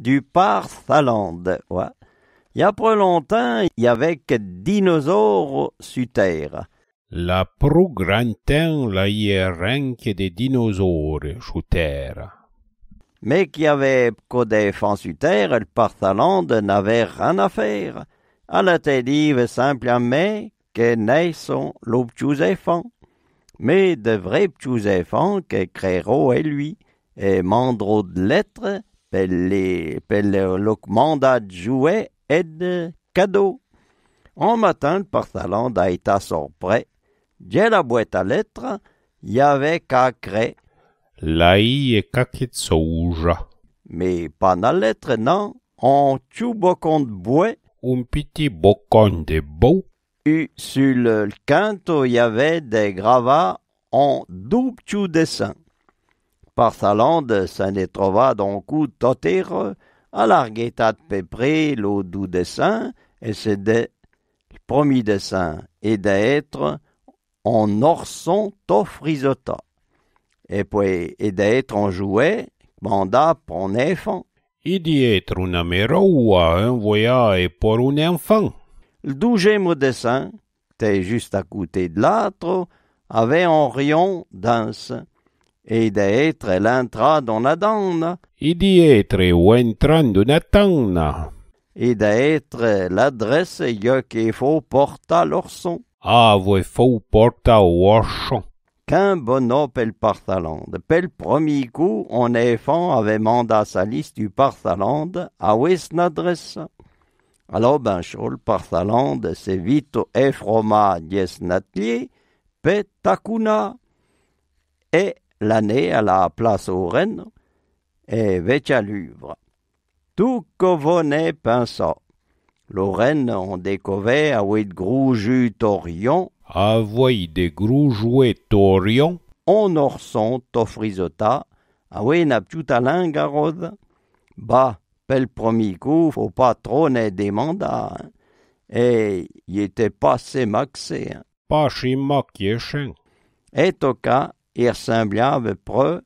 du Parthalande. Ouais. Il y a longtemps, il y avait que dinosaures sur Terre. La pro la rien que des dinosaures sur Terre. Mais qui avait que des fans sur Terre, le Parthalande n'avait rien à faire. À la dit simplement que naissent les petits enfants. Mais de vrais petits que crérot et lui et mandro de lettres, pelle, pelle, le mandat de et de cadeau. En matin, le portalan d'Aïta sort prêt. la boîte à lettres, y avait qu'à créer. Laï et kakitsouja. Mais pas la lettre, non. On tout bocon de bois. Un petit bocon de beau. Et sur le canto y avait des gravats en double dessin par sa lande se ne d'un coup totero à de pépré l'eau du dessin, et c'est de promis dessin et d'être en orson to frisota. Et puis, et d'être en jouet, mandat pour un enfant. Et d'être un à un voyage pour un enfant. Le douzième dessin, t'es juste à côté de l'autre, avait un rayon dense. Et d'être l'entra dans la donna. Et d'être être ou la donne. Et d'être l'adresse que faut porta l'orson. Ah, voi e faut porta l'orson. Qu'un bonhomme pel Parthalande. Pel premier coup, on e fond avait mandat sa liste du Parthalande à ouest l'adresse. Alors ben chol Parthalande, c'est vite effroma dies natlier, pe takuna. Et l'année à la place aux rennes et Louvre, Tout covonnet pinceau. Lorraine on découvert à huit gros jus torion. À des gros jouets torion. On orson t'offrisota. À ah oui n'a plus ta à Bah, pel premier coup, faut pas trop des Et y était pas si maxé. Pas est Et cas est ressemblable près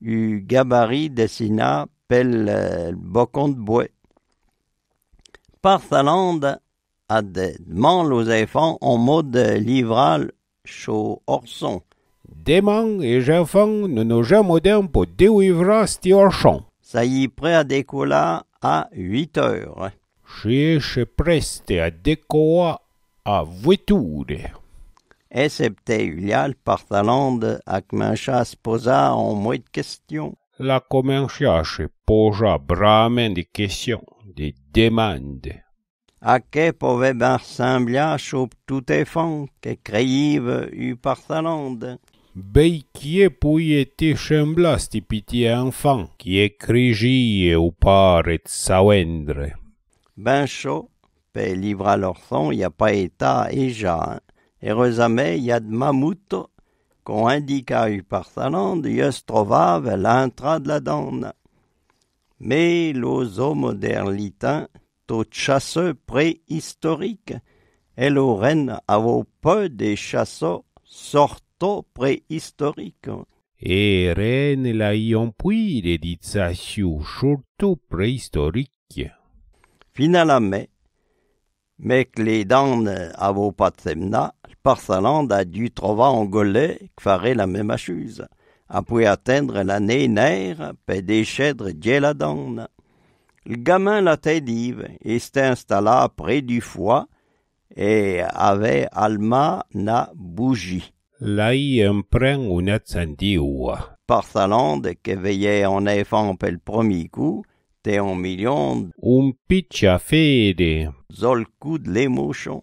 du gabarit dessina euh, par le bocon de bois. Parthalande a demandé aux enfants en mode livral chaud orson. Demain, et enfants ne nous jamais pour délivrer cet orson. Ça y est prêt à décoller à 8 heures. Je suis prêt à décoller à 8 heures excepté Ulial Acme se posa en moins de questions. La se posa bramen des questions, des demandes. À que pouvait enfant ressembler sur tout effond que qui eu partalande? y être « semblas et pitié enfant, qui écrigie ou sa vendre ?« Ben chaud, pe livra leur son, y a pas état et yad mamuto, qu'on indiqua i partanon dios trovav l'intra de la donne. Mais los chasseurs tot chasseux préhistorique, eloren avo peu des chasseurs sorto préhistoriques. Et ren la de dit sa préhistorique. Finalement, les ledant a euh, vos patsemna, semna, parsaland a dû trouver en golet ferait la même chose. A pu atteindre la des pe déchèdre la donne. Le gamin la dive, et installé près du foie, et avait alma na bougie. Lai ou un par Parsaland, que veillait en effant le premier coup, un million. Un um piccia fede. Zol coup de l'émotion.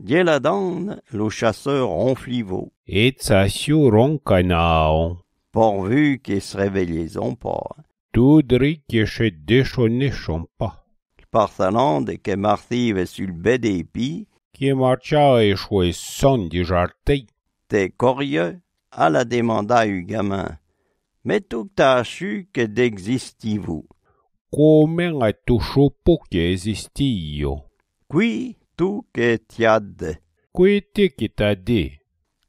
Dieu la donne, le chasseur ronflivo. Et ça canao. Pourvu qu'ils se réveillent pas. Tudri que se déchonne pas. sa lande, que sur le bed des Qui marcha et choué son du jardin. »« T'es curieux, à la demanda eu gamin. Mais tout su que d'existez-vous come tu Qui tu che ti Qui qui t'a dit.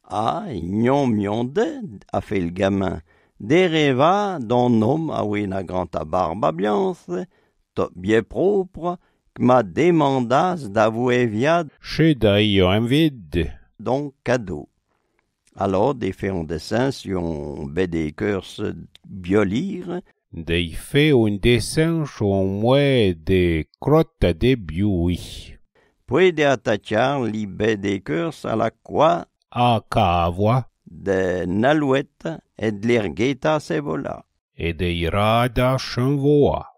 Ah, mion mionde, a fait le gamin. Déreva d'un homme à ta barba biance, bien propre, m'a demandas d'avouer via chez d'ailleurs un vide. Donc cadeau. Alors, des faits en dessin on curse Biolir de fait un dessin au moins de crottes de buis. des les l'ibé des cœurs à la croix à cavoa des nalouette et de l'ergueta cebola et de irada chenvoa.